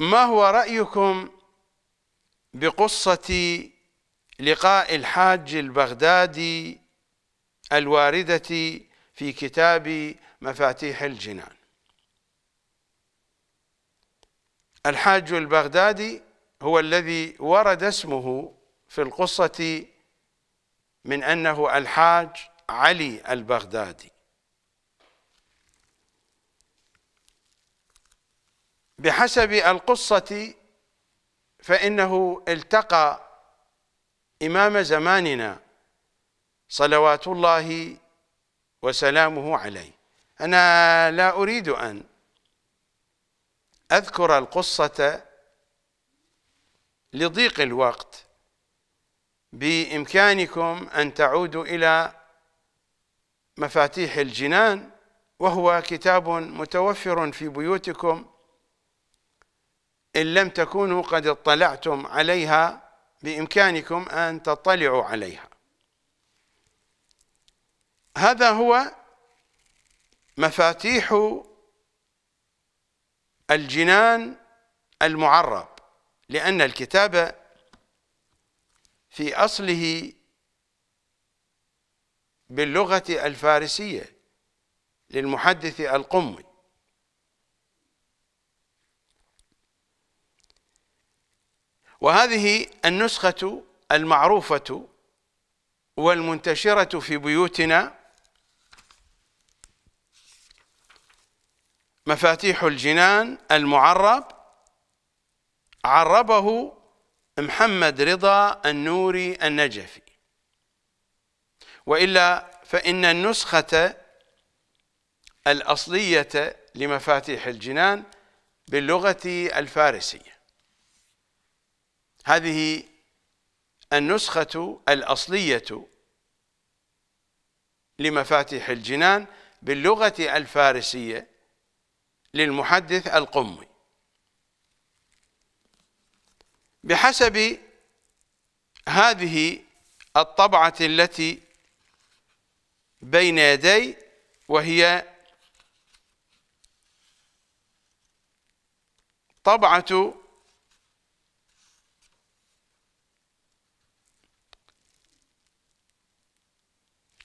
ما هو رأيكم بقصة لقاء الحاج البغدادي الواردة في كتاب مفاتيح الجنان الحاج البغدادي هو الذي ورد اسمه في القصة من أنه الحاج علي البغدادي بحسب القصة فإنه التقى إمام زماننا صلوات الله وسلامه عليه أنا لا أريد أن أذكر القصة لضيق الوقت بإمكانكم أن تعودوا إلى مفاتيح الجنان وهو كتاب متوفر في بيوتكم إن لم تكونوا قد اطلعتم عليها بإمكانكم أن تطلعوا عليها هذا هو مفاتيح الجنان المعرب لأن الكتاب في أصله باللغة الفارسية للمحدث القمي وهذه النسخة المعروفة والمنتشرة في بيوتنا مفاتيح الجنان المعرب عربه محمد رضا النوري النجفي وإلا فإن النسخة الأصلية لمفاتيح الجنان باللغة الفارسية هذه النسخة الأصلية لمفاتيح الجنان باللغة الفارسية للمحدث القمي بحسب هذه الطبعة التي بين يدي وهي طبعة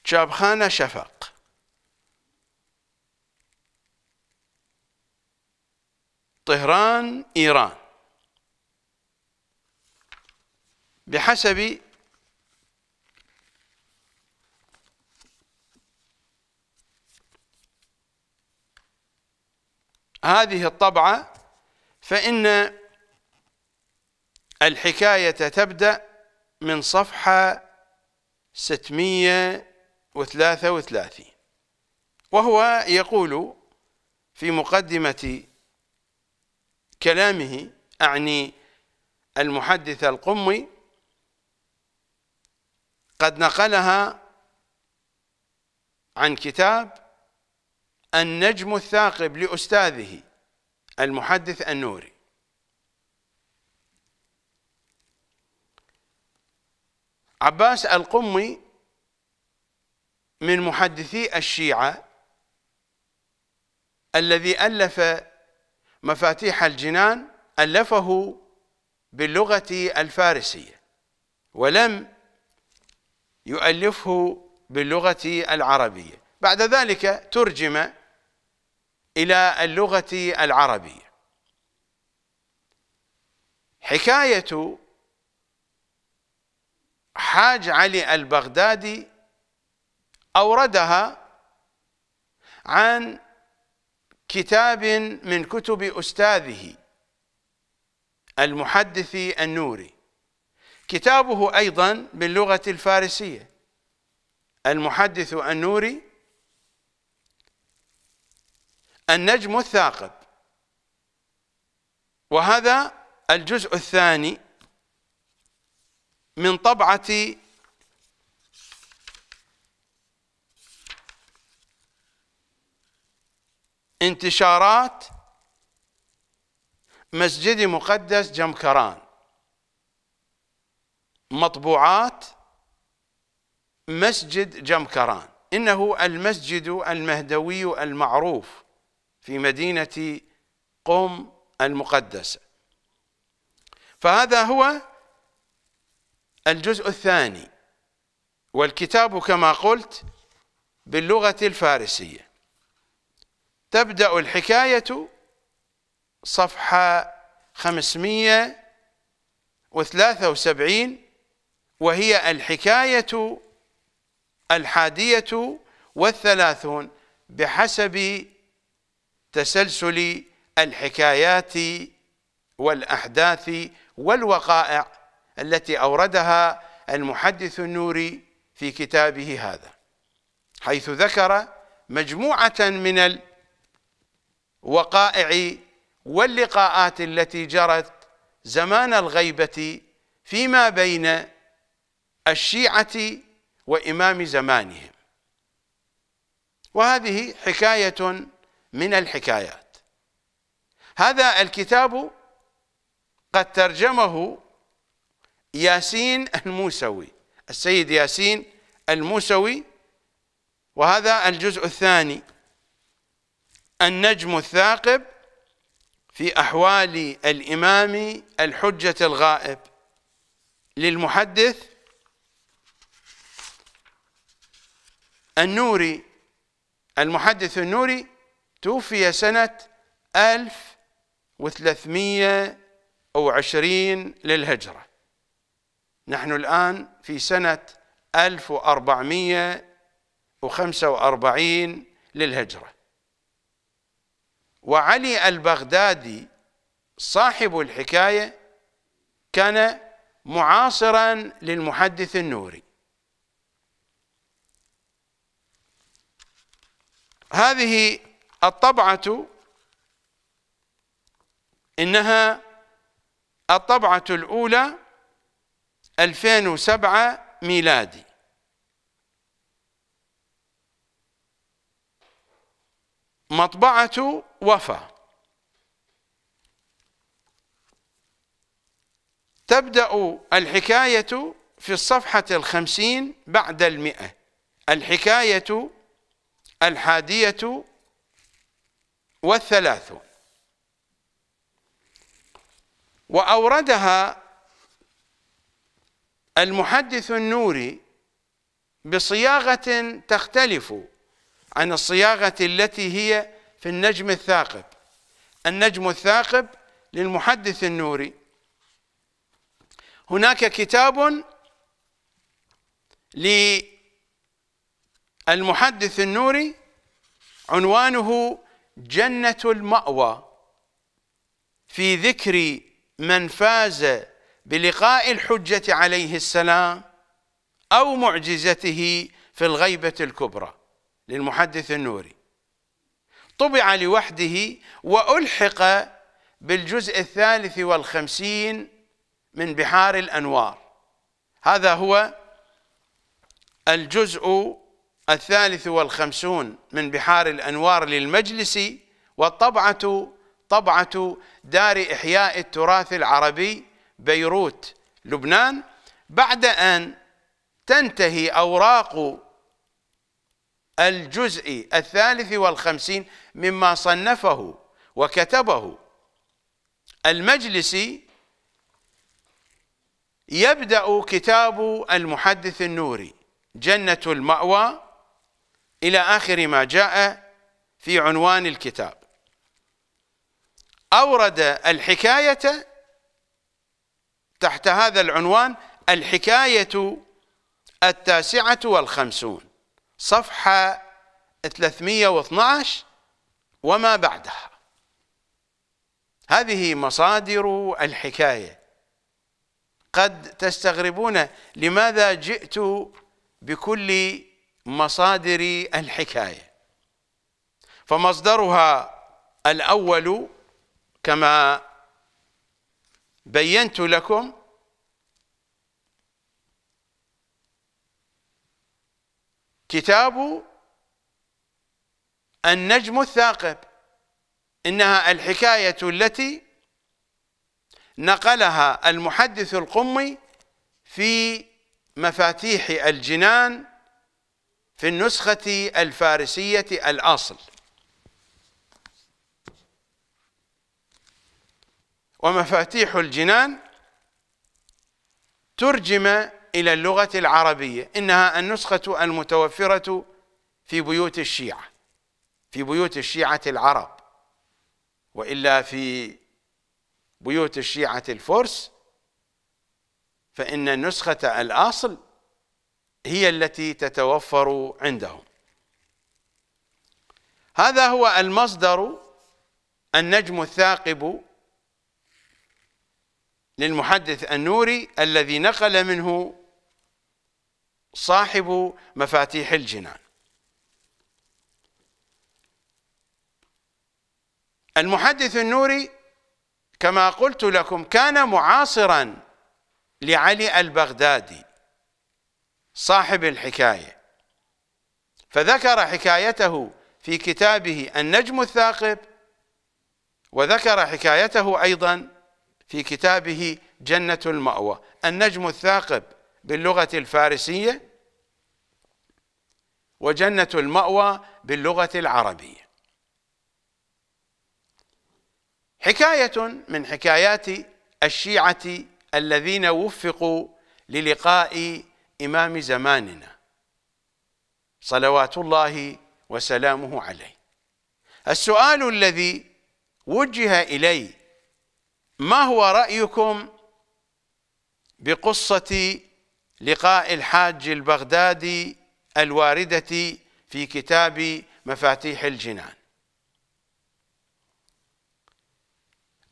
شابخانة شفق طهران إيران بحسب هذه الطبعة فإن الحكاية تبدأ من صفحة 600 وثلاثة وثلاثين وهو يقول في مقدمة كلامه أعني المحدث القمي قد نقلها عن كتاب النجم الثاقب لأستاذه المحدث النوري عباس القمي من محدثي الشيعة الذي ألف مفاتيح الجنان ألفه باللغة الفارسية ولم يؤلفه باللغة العربية بعد ذلك ترجم إلى اللغة العربية حكاية حاج علي البغدادي أوردها عن كتاب من كتب أستاذه المحدث النوري كتابه أيضا باللغة الفارسية المحدث النوري النجم الثاقب وهذا الجزء الثاني من طبعة انتشارات مسجد مقدس جمكران مطبوعات مسجد جمكران إنه المسجد المهدوي المعروف في مدينة قم المقدسة فهذا هو الجزء الثاني والكتاب كما قلت باللغة الفارسية تبدأ الحكاية صفحة 573 وهي الحكاية الحادية والثلاثون بحسب تسلسل الحكايات والأحداث والوقائع التي أوردها المحدث النوري في كتابه هذا حيث ذكر مجموعة من وقائع واللقاءات التي جرت زمان الغيبة فيما بين الشيعة وإمام زمانهم وهذه حكاية من الحكايات هذا الكتاب قد ترجمه ياسين الموسوي السيد ياسين الموسوي وهذا الجزء الثاني النجم الثاقب في أحوال الإمام الحجة الغائب للمحدث النوري المحدث النوري توفي سنة 1320 للهجرة نحن الآن في سنة 1445 للهجرة وعلي البغدادي صاحب الحكاية كان معاصرا للمحدث النوري هذه الطبعة إنها الطبعة الأولى 2007 ميلادي مطبعة وفى تبدأ الحكاية في الصفحة الخمسين بعد المئة الحكاية الحادية والثلاثون وأوردها المحدث النوري بصياغة تختلف عن الصياغة التي هي في النجم الثاقب النجم الثاقب للمحدث النوري هناك كتاب للمحدث النوري عنوانه جنة المأوى في ذكر من فاز بلقاء الحجة عليه السلام أو معجزته في الغيبة الكبرى للمحدث النوري طبع لوحده وألحق بالجزء الثالث والخمسين من بحار الأنوار هذا هو الجزء الثالث والخمسون من بحار الأنوار للمجلس والطبعة طبعة دار إحياء التراث العربي بيروت لبنان بعد أن تنتهي أوراق الجزء الثالث والخمسين مما صنفه وكتبه المجلسي يبدأ كتاب المحدث النوري جنة المأوى إلى آخر ما جاء في عنوان الكتاب أورد الحكاية تحت هذا العنوان الحكاية التاسعة والخمسون صفحة 312 وما بعدها هذه مصادر الحكاية قد تستغربون لماذا جئت بكل مصادر الحكاية فمصدرها الأول كما بينت لكم كتاب النجم الثاقب إنها الحكاية التي نقلها المحدث القمي في مفاتيح الجنان في النسخة الفارسية الأصل ومفاتيح الجنان ترجم إلى اللغة العربية إنها النسخة المتوفرة في بيوت الشيعة في بيوت الشيعة العرب وإلا في بيوت الشيعة الفرس فإن النسخة الأصل هي التي تتوفر عندهم هذا هو المصدر النجم الثاقب للمحدث النوري الذي نقل منه صاحب مفاتيح الجنان المحدث النوري كما قلت لكم كان معاصرا لعلي البغدادي صاحب الحكاية فذكر حكايته في كتابه النجم الثاقب وذكر حكايته أيضا في كتابه جنة المأوى النجم الثاقب باللغة الفارسية وجنة المأوى باللغة العربية حكاية من حكايات الشيعة الذين وفقوا للقاء إمام زماننا صلوات الله وسلامه عليه السؤال الذي وجه إلي ما هو رأيكم بقصة لقاء الحاج البغدادي الواردة في كتاب مفاتيح الجنان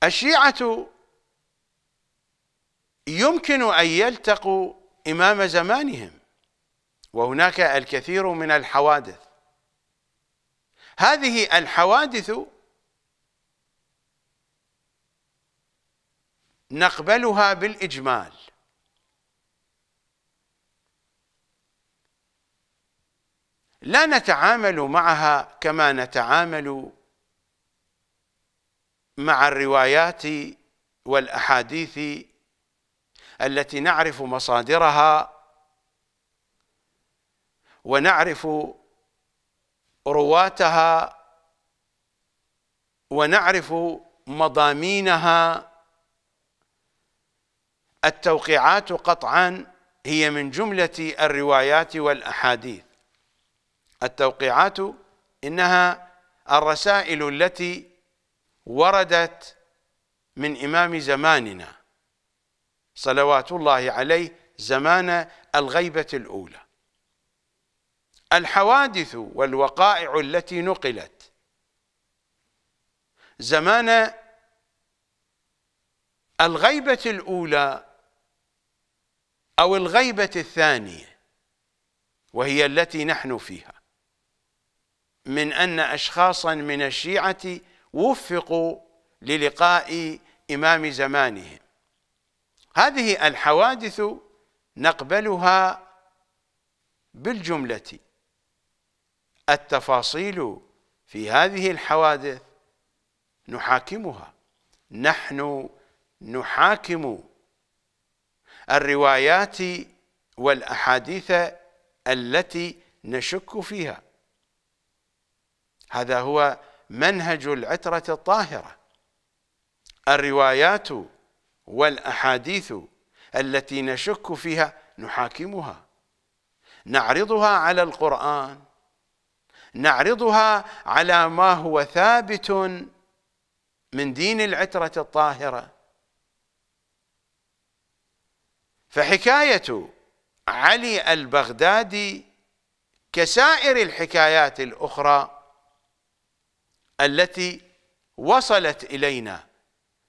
الشيعة يمكن أن يلتقوا إمام زمانهم وهناك الكثير من الحوادث هذه الحوادث نقبلها بالإجمال لا نتعامل معها كما نتعامل مع الروايات والاحاديث التي نعرف مصادرها ونعرف رواتها ونعرف مضامينها التوقيعات قطعا هي من جمله الروايات والاحاديث التوقيعات إنها الرسائل التي وردت من إمام زماننا صلوات الله عليه زمان الغيبة الأولى الحوادث والوقائع التي نقلت زمان الغيبة الأولى أو الغيبة الثانية وهي التي نحن فيها من أن أشخاصا من الشيعة وفقوا للقاء إمام زمانهم هذه الحوادث نقبلها بالجملة التفاصيل في هذه الحوادث نحاكمها نحن نحاكم الروايات والأحاديث التي نشك فيها هذا هو منهج العترة الطاهرة الروايات والأحاديث التي نشك فيها نحاكمها نعرضها على القرآن نعرضها على ما هو ثابت من دين العترة الطاهرة فحكاية علي البغدادي كسائر الحكايات الأخرى التي وصلت إلينا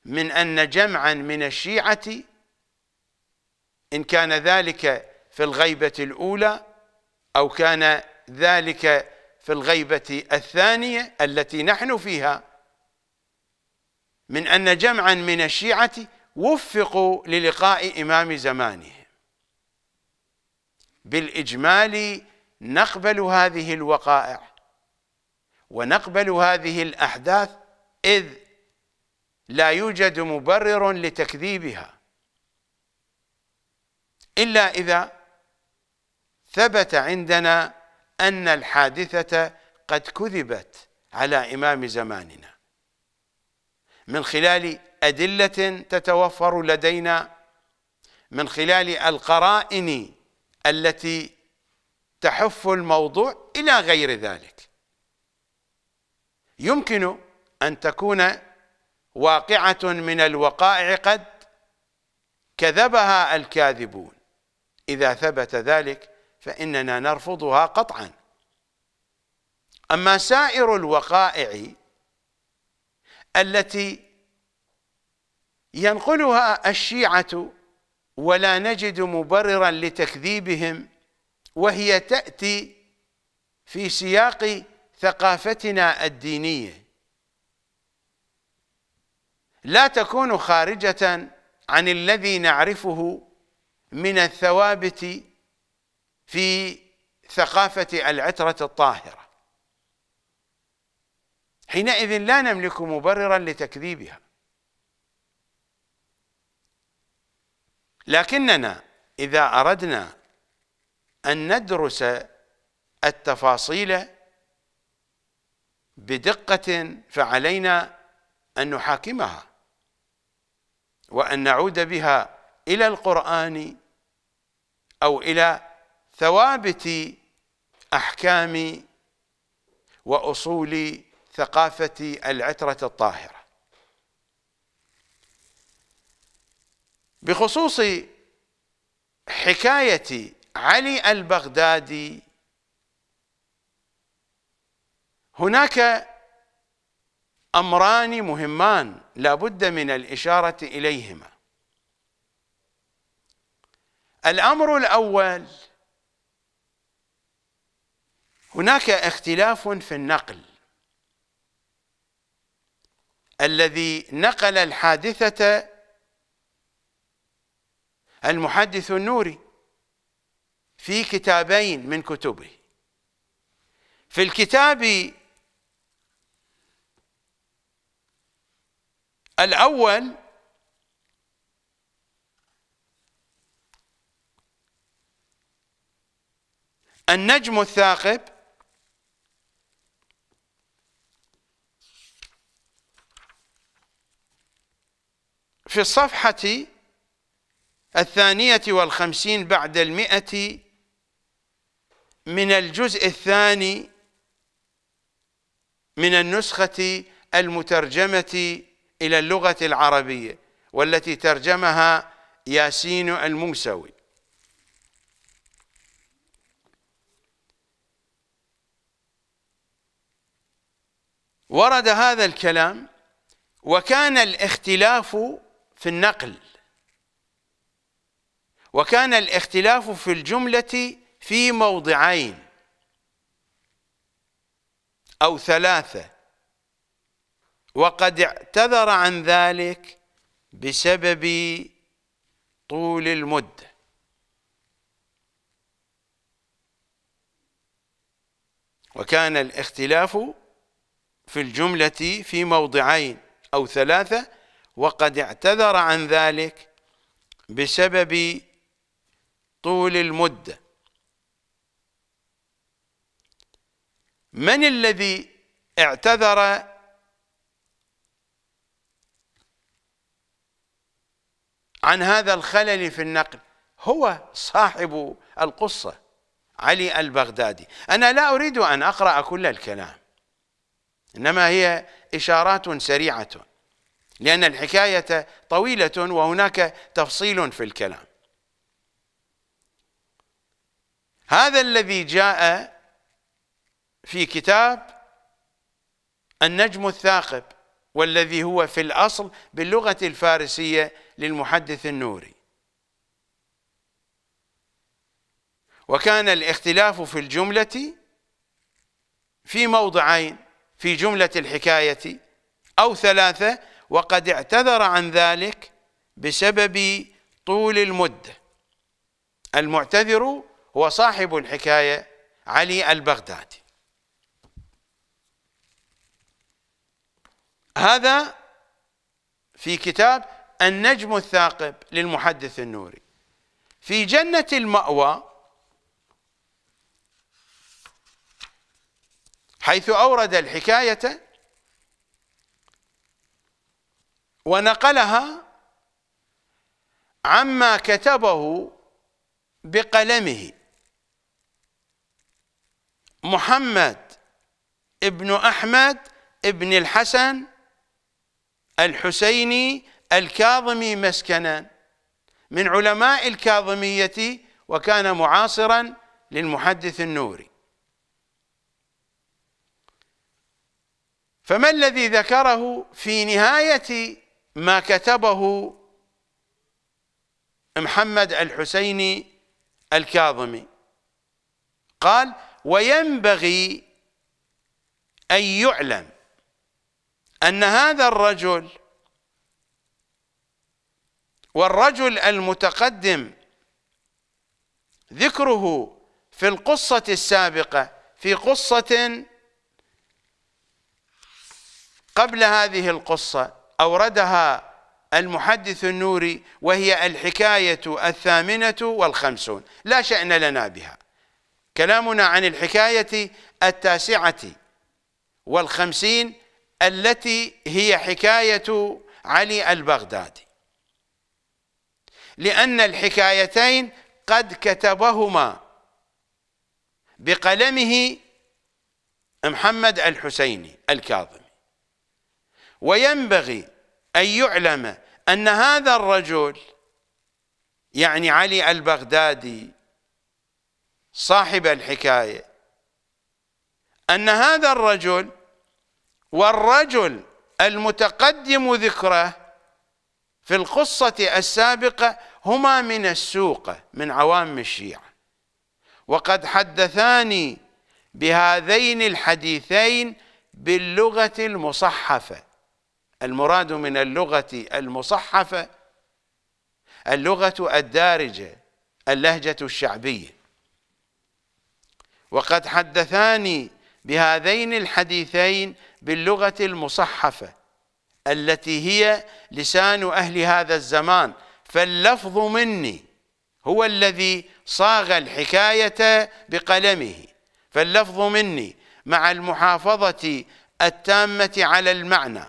من أن جمعا من الشيعة إن كان ذلك في الغيبة الأولى أو كان ذلك في الغيبة الثانية التي نحن فيها من أن جمعا من الشيعة وفقوا للقاء إمام زمانهم بالإجمال نقبل هذه الوقائع ونقبل هذه الأحداث إذ لا يوجد مبرر لتكذيبها إلا إذا ثبت عندنا أن الحادثة قد كذبت على إمام زماننا من خلال أدلة تتوفر لدينا من خلال القرائن التي تحف الموضوع إلى غير ذلك يمكن أن تكون واقعة من الوقائع قد كذبها الكاذبون إذا ثبت ذلك فإننا نرفضها قطعا أما سائر الوقائع التي ينقلها الشيعة ولا نجد مبررا لتكذيبهم وهي تأتي في سياق ثقافتنا الدينيه لا تكون خارجه عن الذي نعرفه من الثوابت في ثقافه العتره الطاهره حينئذ لا نملك مبررا لتكذيبها لكننا إذا أردنا أن ندرس التفاصيل بدقة فعلينا أن نحاكمها وأن نعود بها إلى القرآن أو إلى ثوابت أحكام وأصول ثقافة العترة الطاهرة بخصوص حكاية علي البغدادي هناك امران مهمان لا بد من الاشاره اليهما الامر الاول هناك اختلاف في النقل الذي نقل الحادثه المحدث النوري في كتابين من كتبه في الكتاب الأول النجم الثاقب في الصفحة الثانية والخمسين بعد المئة من الجزء الثاني من النسخة المترجمة إلى اللغة العربية والتي ترجمها ياسين الموسوي ورد هذا الكلام وكان الاختلاف في النقل وكان الاختلاف في الجملة في موضعين أو ثلاثة وقد اعتذر عن ذلك بسبب طول المدة وكان الاختلاف في الجملة في موضعين أو ثلاثة وقد اعتذر عن ذلك بسبب طول المدة من الذي اعتذر عن هذا الخلل في النقل هو صاحب القصة علي البغدادي أنا لا أريد أن أقرأ كل الكلام إنما هي إشارات سريعة لأن الحكاية طويلة وهناك تفصيل في الكلام هذا الذي جاء في كتاب النجم الثاقب والذي هو في الأصل باللغة الفارسية للمحدث النوري وكان الاختلاف في الجملة في موضعين في جملة الحكاية أو ثلاثة وقد اعتذر عن ذلك بسبب طول المدة المعتذر هو صاحب الحكاية علي البغدادي هذا في كتاب النجم الثاقب للمحدث النوري في جنة المأوى حيث أورد الحكاية ونقلها عما كتبه بقلمه محمد ابن أحمد ابن الحسن الحسيني الكاظمي مسكنا من علماء الكاظمية وكان معاصرا للمحدث النوري فما الذي ذكره في نهاية ما كتبه محمد الحسيني الكاظمي قال وينبغي أن يعلم أن هذا الرجل والرجل المتقدم ذكره في القصة السابقة في قصة قبل هذه القصة أوردها المحدث النوري وهي الحكاية الثامنة والخمسون لا شأن لنا بها كلامنا عن الحكاية التاسعة والخمسين التي هي حكاية علي البغدادي لأن الحكايتين قد كتبهما بقلمه محمد الحسيني الكاظمي وينبغي أن يعلم أن هذا الرجل يعني علي البغدادي صاحب الحكاية أن هذا الرجل والرجل المتقدم ذكره في القصة السابقة هما من السوقة من عوام الشيعة وقد حدثاني بهذين الحديثين باللغة المصحفة المراد من اللغة المصحفة اللغة الدارجة اللهجة الشعبية وقد حدثاني بهذين الحديثين باللغة المصحفة التي هي لسان أهل هذا الزمان فاللفظ مني هو الذي صاغ الحكاية بقلمه فاللفظ مني مع المحافظة التامة على المعنى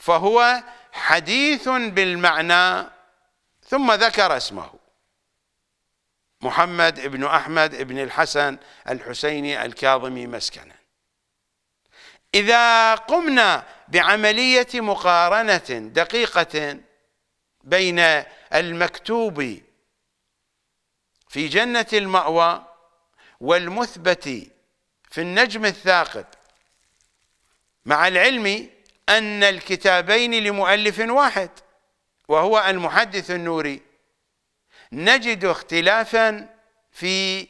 فهو حديث بالمعنى ثم ذكر اسمه محمد بن أحمد بن الحسن الحسيني الكاظمي مسكنا إذا قمنا بعملية مقارنة دقيقة بين المكتوب في جنة المأوى والمثبت في النجم الثاقب مع العلم أن الكتابين لمؤلف واحد وهو المحدث النوري نجد اختلافا في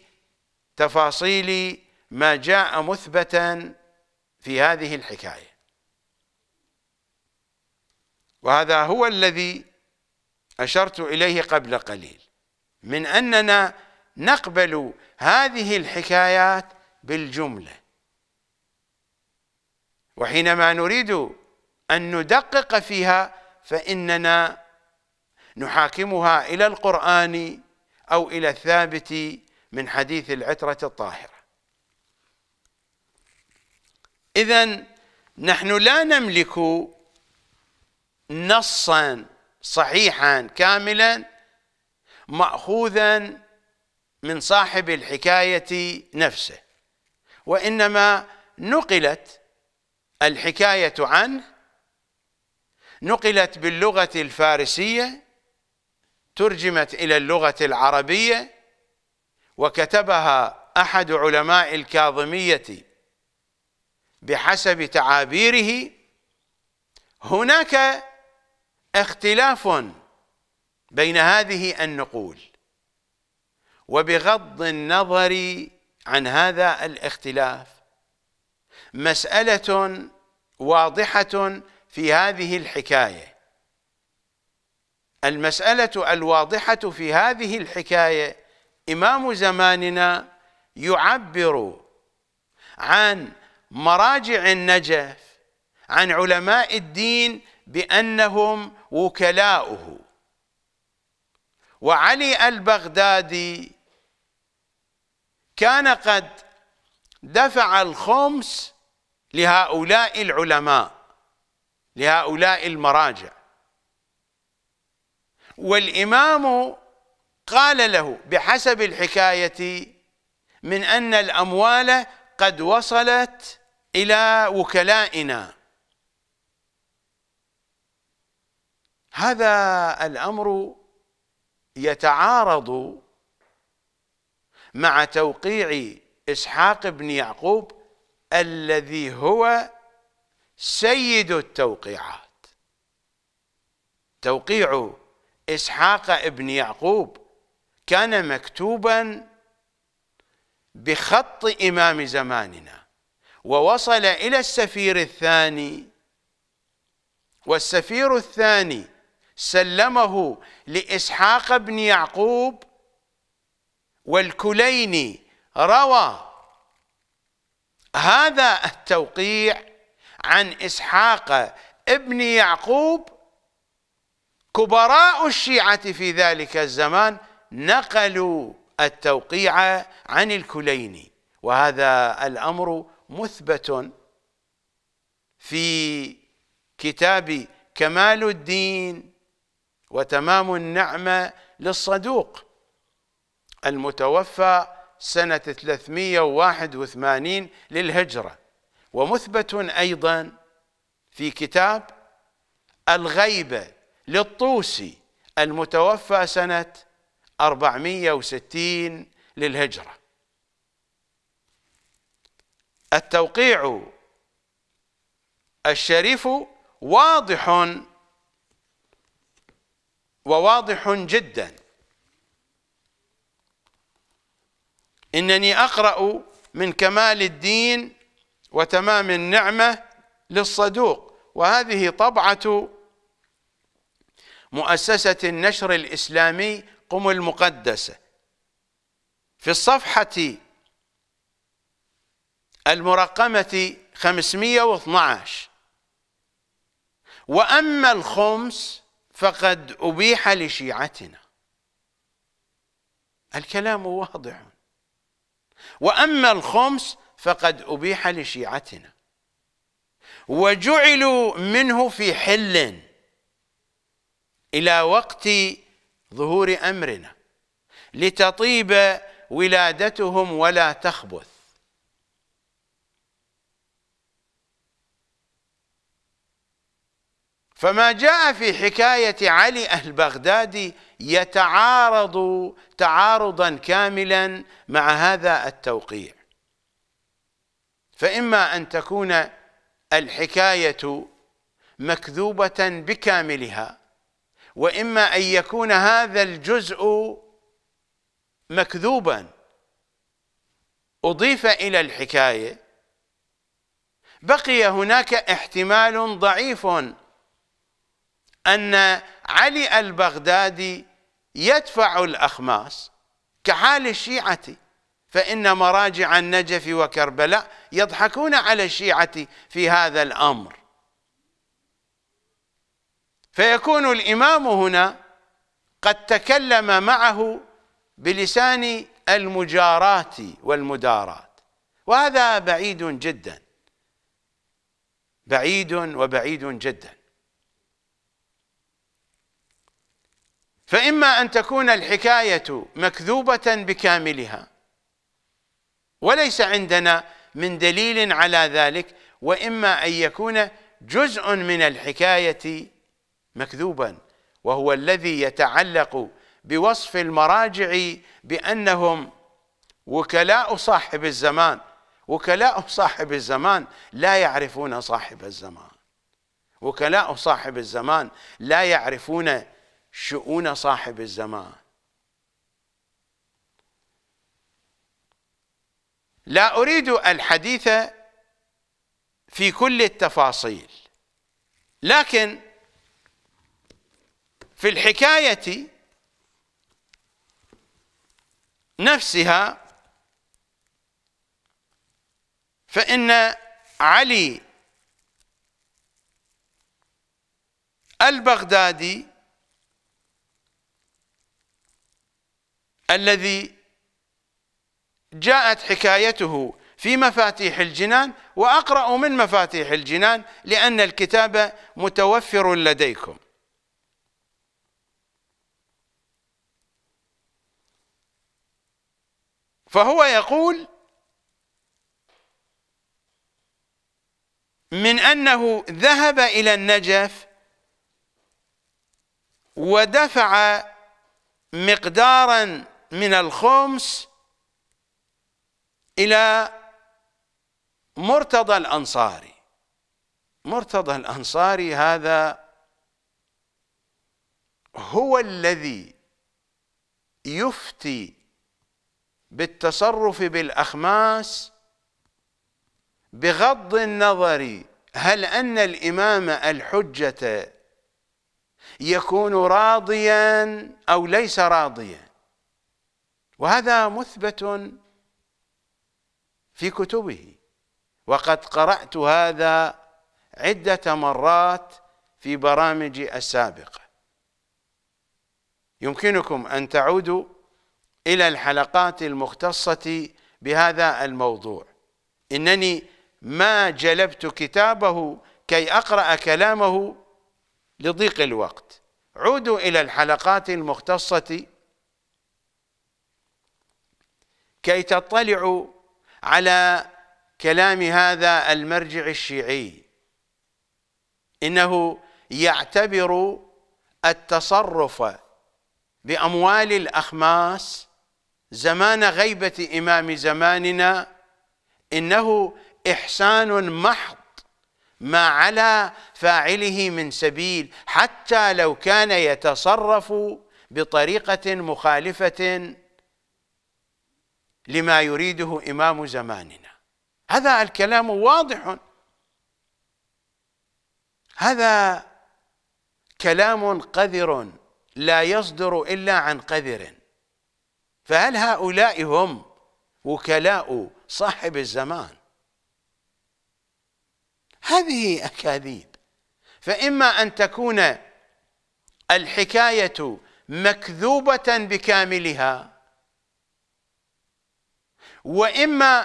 تفاصيل ما جاء مثبتا في هذه الحكايه وهذا هو الذي اشرت اليه قبل قليل من اننا نقبل هذه الحكايات بالجمله وحينما نريد ان ندقق فيها فاننا نحاكمها إلى القرآن أو إلى الثابت من حديث العترة الطاهرة إذا نحن لا نملك نصا صحيحا كاملا مأخوذا من صاحب الحكاية نفسه وإنما نقلت الحكاية عنه نقلت باللغة الفارسية ترجمت إلى اللغة العربية وكتبها أحد علماء الكاظمية بحسب تعابيره هناك اختلاف بين هذه النقول وبغض النظر عن هذا الاختلاف مسألة واضحة في هذه الحكاية المسألة الواضحة في هذه الحكاية إمام زماننا يعبر عن مراجع النجف عن علماء الدين بأنهم وكلاؤه وعلي البغدادي كان قد دفع الخمس لهؤلاء العلماء لهؤلاء المراجع والإمام قال له بحسب الحكاية من أن الأموال قد وصلت إلى وكلائنا هذا الأمر يتعارض مع توقيع إسحاق بن يعقوب الذي هو سيد التوقيعات توقيع إسحاق ابن يعقوب كان مكتوبا بخط إمام زماننا ووصل إلى السفير الثاني والسفير الثاني سلمه لإسحاق بن يعقوب والكليني روى هذا التوقيع عن إسحاق ابن يعقوب كبراء الشيعة في ذلك الزمان نقلوا التوقيع عن الكليني وهذا الأمر مثبت في كتاب كمال الدين وتمام النعمة للصدوق المتوفى سنة 381 للهجرة ومثبت أيضا في كتاب الغيبة للطوسي المتوفى سنة 460 للهجرة التوقيع الشريف واضح وواضح جدا إنني أقرأ من كمال الدين وتمام النعمة للصدوق وهذه طبعة مؤسسة النشر الإسلامي قم المقدسة في الصفحة المرقمة 512 وأما الخمس فقد أبيح لشيعتنا الكلام واضح وأما الخمس فقد أبيح لشيعتنا وجعلوا منه في حلٍّ إلى وقت ظهور أمرنا لتطيب ولادتهم ولا تخبث فما جاء في حكاية علي البغدادي يتعارض تعارضا كاملا مع هذا التوقيع فإما أن تكون الحكاية مكذوبة بكاملها واما ان يكون هذا الجزء مكذوبا اضيف الى الحكايه بقي هناك احتمال ضعيف ان علي البغدادي يدفع الاخماس كحال الشيعه فان مراجع النجف وكربلاء يضحكون على الشيعه في هذا الامر فيكون الإمام هنا قد تكلم معه بلسان المجارات والمدارات وهذا بعيد جدا بعيد وبعيد جدا فإما أن تكون الحكاية مكذوبة بكاملها وليس عندنا من دليل على ذلك وإما أن يكون جزء من الحكاية مكذوبا وهو الذي يتعلق بوصف المراجع بأنهم وكلاء صاحب الزمان وكلاء صاحب الزمان لا يعرفون صاحب الزمان وكلاء صاحب الزمان لا يعرفون شؤون صاحب الزمان لا أريد الحديث في كل التفاصيل لكن في الحكاية نفسها فإن علي البغدادي الذي جاءت حكايته في مفاتيح الجنان وأقرأ من مفاتيح الجنان لأن الكتاب متوفر لديكم فهو يقول من أنه ذهب إلى النجف ودفع مقدارا من الخمس إلى مرتضى الأنصاري مرتضى الأنصاري هذا هو الذي يفتي بالتصرف بالأخماس بغض النظر هل أن الإمام الحجة يكون راضيا أو ليس راضيا وهذا مثبت في كتبه وقد قرأت هذا عدة مرات في برامجي السابقة يمكنكم أن تعودوا إلى الحلقات المختصة بهذا الموضوع إنني ما جلبت كتابه كي أقرأ كلامه لضيق الوقت عودوا إلى الحلقات المختصة كي تطلعوا على كلام هذا المرجع الشيعي إنه يعتبر التصرف بأموال الأخماس زمان غيبة إمام زماننا إنه إحسان محض ما على فاعله من سبيل حتى لو كان يتصرف بطريقة مخالفة لما يريده إمام زماننا هذا الكلام واضح هذا كلام قذر لا يصدر إلا عن قذر فهل هؤلاء هم وكلاء صاحب الزمان هذه أكاذيب فإما أن تكون الحكاية مكذوبة بكاملها وإما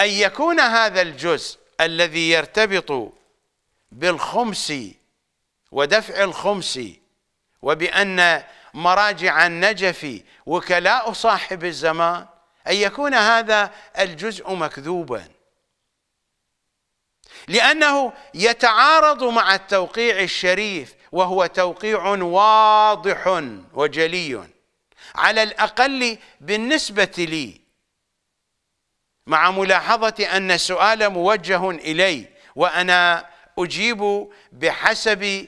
أن يكون هذا الجزء الذي يرتبط بالخمس ودفع الخمس وبأن مراجع النجف وكلاء صاحب الزمان أن يكون هذا الجزء مكذوبا لأنه يتعارض مع التوقيع الشريف وهو توقيع واضح وجلي على الأقل بالنسبة لي مع ملاحظة أن السؤال موجه إلي وأنا أجيب بحسب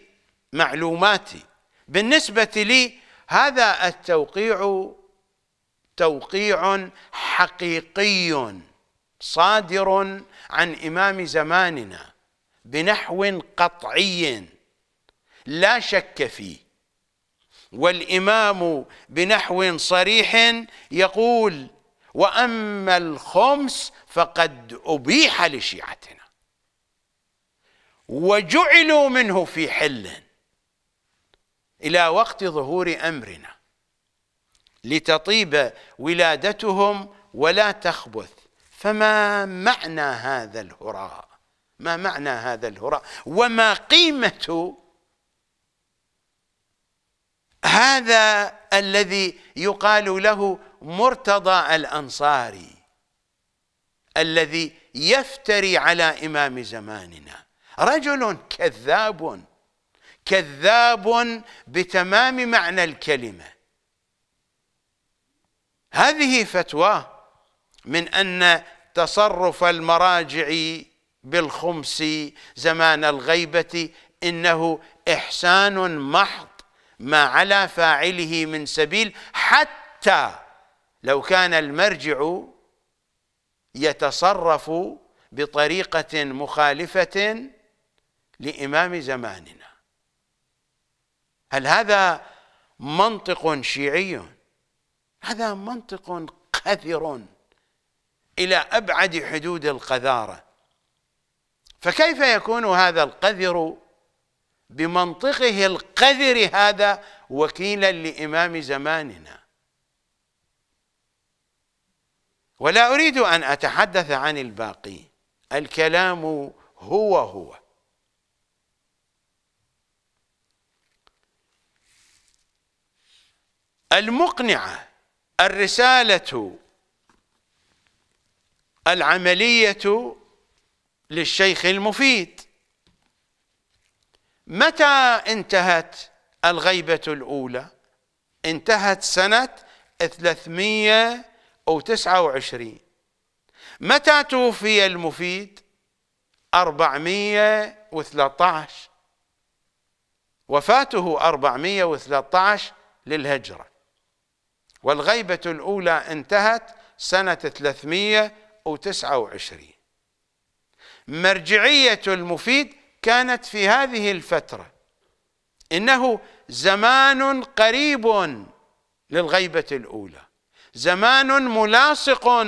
معلوماتي بالنسبة لي هذا التوقيع توقيع حقيقي صادر عن إمام زماننا بنحو قطعي لا شك فيه والإمام بنحو صريح يقول وأما الخمس فقد أبيح لشيعتنا وجعلوا منه في حلٍ إلى وقت ظهور أمرنا لتطيب ولادتهم ولا تخبث فما معنى هذا الهراء ما معنى هذا الهراء وما قيمة هذا الذي يقال له مرتضى الأنصاري الذي يفتري على إمام زماننا رجل كذاب كذاب بتمام معنى الكلمه هذه فتواه من ان تصرف المراجع بالخمس زمان الغيبه انه احسان محض ما على فاعله من سبيل حتى لو كان المرجع يتصرف بطريقه مخالفه لامام زماننا هل هذا منطق شيعي هذا منطق قذر إلى أبعد حدود القذارة فكيف يكون هذا القذر بمنطقه القذر هذا وكيلا لإمام زماننا ولا أريد أن أتحدث عن الباقي الكلام هو هو المقنعة الرسالة العملية للشيخ المفيد متى انتهت الغيبة الأولى انتهت سنة 329 متى توفي المفيد 413 وفاته 413 للهجرة والغيبة الأولى انتهت سنة 329 مرجعية المفيد كانت في هذه الفترة إنه زمان قريب للغيبة الأولى زمان ملاصق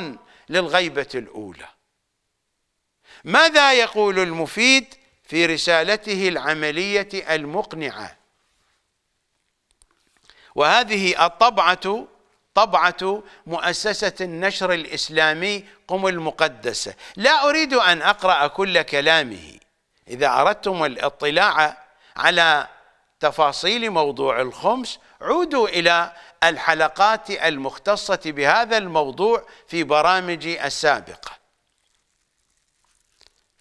للغيبة الأولى ماذا يقول المفيد في رسالته العملية المقنعة وهذه الطبعة طبعة مؤسسة النشر الإسلامي قم المقدسة لا أريد أن أقرأ كل كلامه إذا أردتم الاطلاع على تفاصيل موضوع الخمس عودوا إلى الحلقات المختصة بهذا الموضوع في برامجي السابقة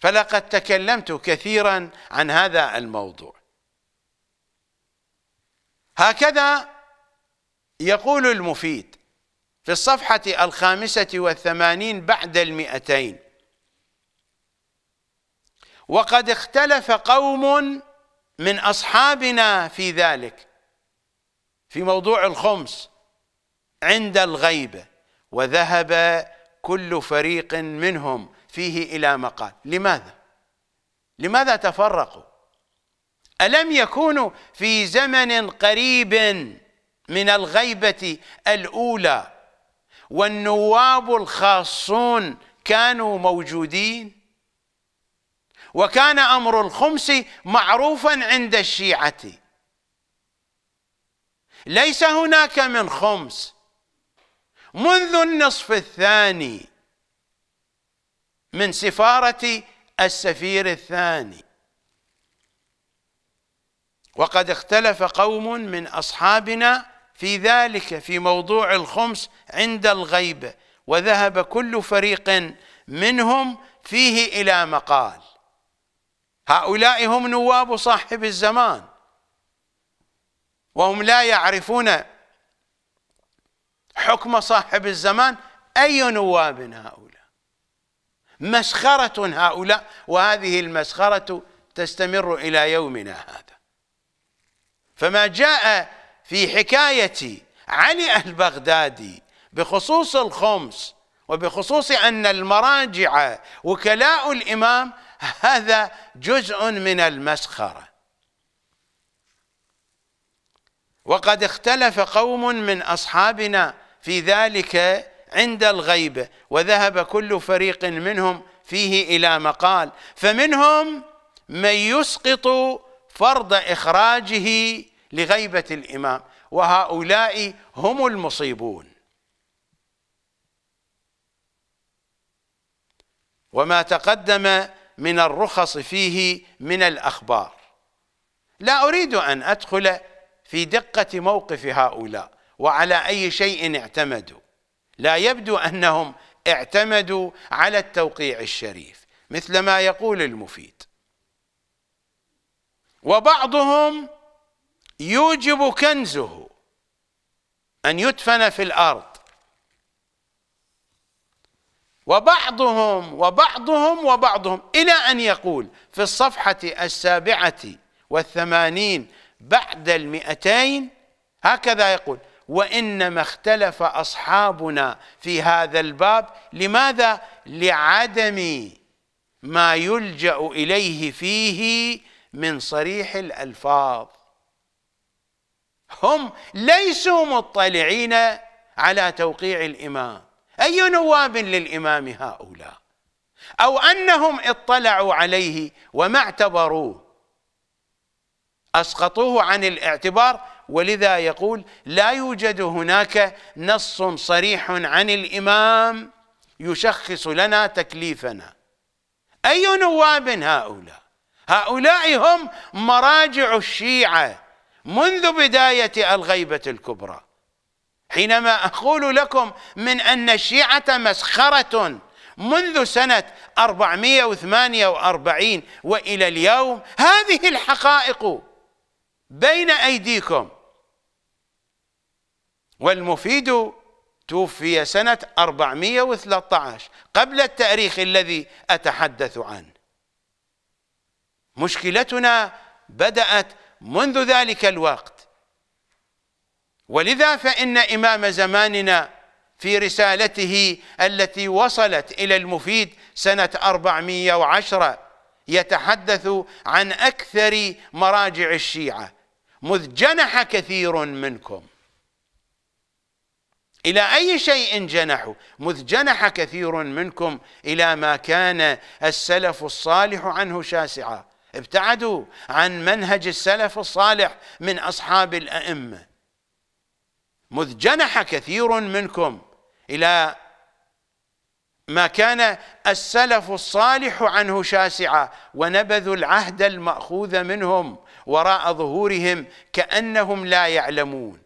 فلقد تكلمت كثيرا عن هذا الموضوع هكذا يقول المفيد في الصفحة الخامسة والثمانين بعد المئتين وقد اختلف قوم من أصحابنا في ذلك في موضوع الخمس عند الغيبة وذهب كل فريق منهم فيه إلى مقال لماذا؟ لماذا تفرقوا؟ ألم يكونوا في زمن قريب من الغيبة الأولى والنواب الخاصون كانوا موجودين وكان أمر الخمس معروفا عند الشيعة ليس هناك من خمس منذ النصف الثاني من سفارة السفير الثاني وقد اختلف قوم من أصحابنا في ذلك في موضوع الخمس عند الغيبه وذهب كل فريق منهم فيه الى مقال هؤلاء هم نواب صاحب الزمان وهم لا يعرفون حكم صاحب الزمان اي نواب هؤلاء مسخره هؤلاء وهذه المسخره تستمر الى يومنا هذا فما جاء في حكاية علي البغدادي بخصوص الخمس وبخصوص أن المراجع وكلاء الإمام هذا جزء من المسخرة وقد اختلف قوم من أصحابنا في ذلك عند الغيبة وذهب كل فريق منهم فيه إلى مقال فمنهم من يسقط فرض إخراجه لغيبة الإمام وهؤلاء هم المصيبون وما تقدم من الرخص فيه من الأخبار لا أريد أن أدخل في دقة موقف هؤلاء وعلى أي شيء اعتمدوا لا يبدو أنهم اعتمدوا على التوقيع الشريف مثل ما يقول المفيد وبعضهم يوجب كنزه أن يدفن في الأرض وبعضهم وبعضهم وبعضهم إلى أن يقول في الصفحة السابعة والثمانين بعد المئتين هكذا يقول وإنما اختلف أصحابنا في هذا الباب لماذا؟ لعدم ما يلجأ إليه فيه من صريح الألفاظ هم ليسوا مطلعين على توقيع الإمام أي نواب للإمام هؤلاء أو أنهم اطلعوا عليه وما اعتبروه أسقطوه عن الاعتبار ولذا يقول لا يوجد هناك نص صريح عن الإمام يشخص لنا تكليفنا أي نواب هؤلاء هؤلاء هم مراجع الشيعة منذ بداية الغيبة الكبرى حينما أقول لكم من أن الشيعة مسخرة منذ سنة 448 وإلى اليوم هذه الحقائق بين أيديكم والمفيد توفي سنة 413 قبل التاريخ الذي أتحدث عنه مشكلتنا بدأت منذ ذلك الوقت ولذا فإن إمام زماننا في رسالته التي وصلت إلى المفيد سنة 410 يتحدث عن أكثر مراجع الشيعة مذ جنح كثير منكم إلى أي شيء جنحوا مذ جنح كثير منكم إلى ما كان السلف الصالح عنه شاسعا ابتعدوا عن منهج السلف الصالح من أصحاب الأئمة مذ جنح كثير منكم إلى ما كان السلف الصالح عنه شاسعا ونبذوا العهد المأخوذ منهم وراء ظهورهم كأنهم لا يعلمون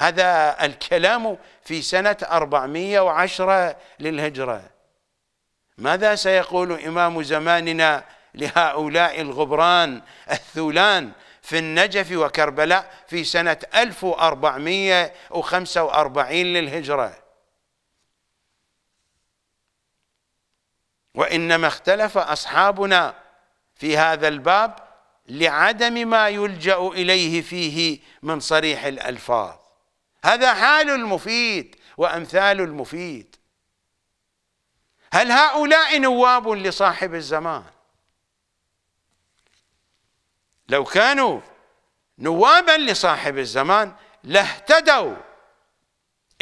هذا الكلام في سنة 410 للهجرة ماذا سيقول إمام زماننا لهؤلاء الغبران الثولان في النجف وكربلاء في سنة 1445 للهجرة وإنما اختلف أصحابنا في هذا الباب لعدم ما يلجأ إليه فيه من صريح الألفاظ هذا حال المفيد وأمثال المفيد هل هؤلاء نواب لصاحب الزمان لو كانوا نوابا لصاحب الزمان لاهتدوا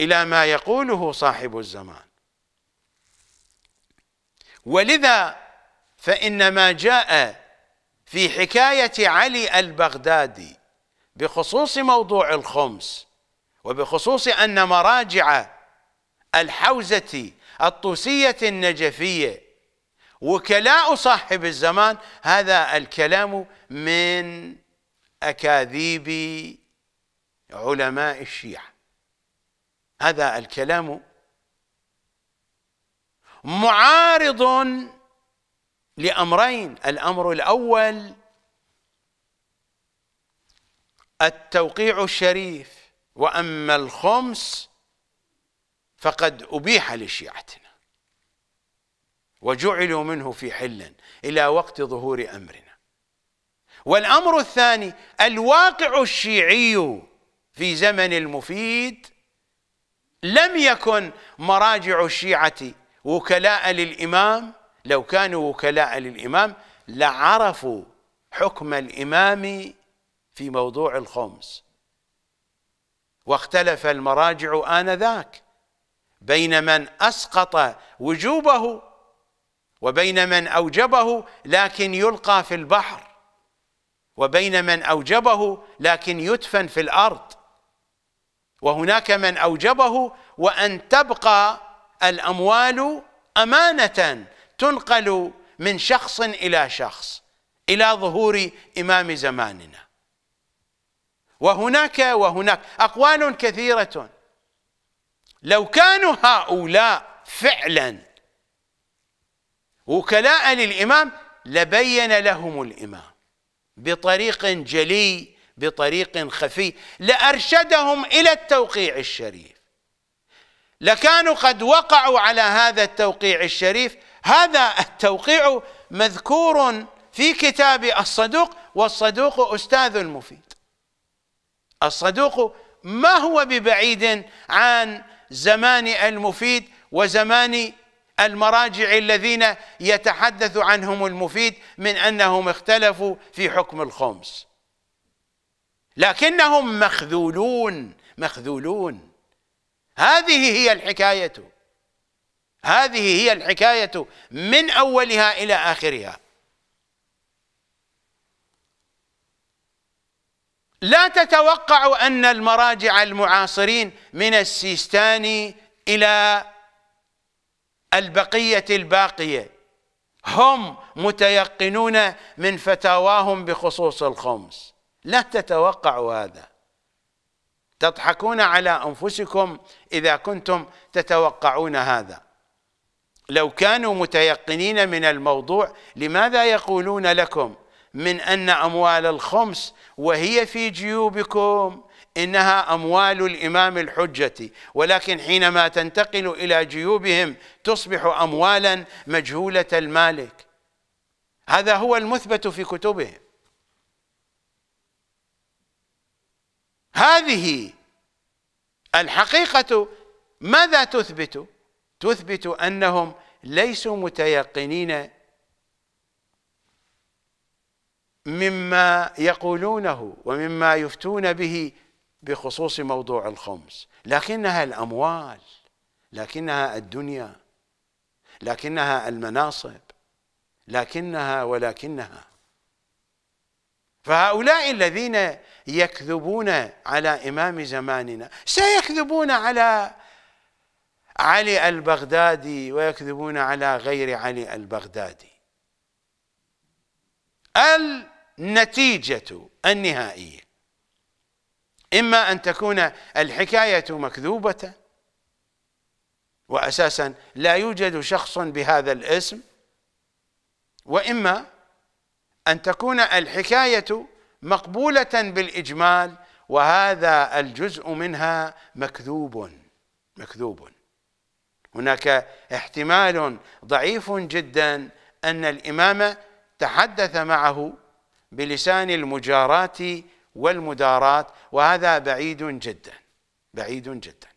إلى ما يقوله صاحب الزمان ولذا فإن ما جاء في حكاية علي البغدادي بخصوص موضوع الخمس وبخصوص أن مراجع الحوزة الطوسية النجفية وكلاء صاحب الزمان هذا الكلام من أكاذيب علماء الشيعة هذا الكلام معارض لأمرين الأمر الأول التوقيع الشريف وأما الخمس فقد أبيح لشيعتنا وجعلوا منه في حل إلى وقت ظهور أمرنا والأمر الثاني الواقع الشيعي في زمن المفيد لم يكن مراجع الشيعة وكلاء للإمام لو كانوا وكلاء للإمام لعرفوا حكم الإمام في موضوع الخمس واختلف المراجع آنذاك بين من أسقط وجوبه وبين من أوجبه لكن يلقى في البحر وبين من أوجبه لكن يدفن في الأرض وهناك من أوجبه وأن تبقى الأموال أمانة تنقل من شخص إلى شخص إلى ظهور إمام زماننا وهناك وهناك أقوال كثيرة لو كانوا هؤلاء فعلاً وكلاء للإمام لبين لهم الإمام بطريق جلي بطريق خفي لأرشدهم إلى التوقيع الشريف لكانوا قد وقعوا على هذا التوقيع الشريف هذا التوقيع مذكور في كتاب الصدوق والصدوق أستاذ المفيد الصدوق ما هو ببعيد عن زمان المفيد وزمان المراجع الذين يتحدث عنهم المفيد من انهم اختلفوا في حكم الخمس لكنهم مخذولون مخذولون هذه هي الحكايه هذه هي الحكايه من اولها الى اخرها لا تتوقع ان المراجع المعاصرين من السيستاني الى البقية الباقية هم متيقنون من فتاواهم بخصوص الخمس لا تتوقعوا هذا تضحكون على أنفسكم إذا كنتم تتوقعون هذا لو كانوا متيقنين من الموضوع لماذا يقولون لكم من أن أموال الخمس وهي في جيوبكم إنها أموال الإمام الحجة ولكن حينما تنتقل إلى جيوبهم تصبح أموالا مجهولة المالك هذا هو المثبت في كتبهم هذه الحقيقة ماذا تثبت؟ تثبت أنهم ليسوا متيقنين مما يقولونه ومما يفتون به بخصوص موضوع الخمس لكنها الاموال لكنها الدنيا لكنها المناصب لكنها ولكنها فهؤلاء الذين يكذبون على إمام زماننا سيكذبون على علي البغدادي ويكذبون على غير علي البغدادي النتيجة النهائية إما أن تكون الحكاية مكذوبة وأساسا لا يوجد شخص بهذا الاسم وإما أن تكون الحكاية مقبولة بالإجمال وهذا الجزء منها مكذوب مكذوب هناك احتمال ضعيف جدا أن الإمام تحدث معه بلسان المجارات والمداراة وهذا بعيد جدا بعيد جدا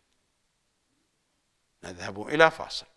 نذهب إلى فاصل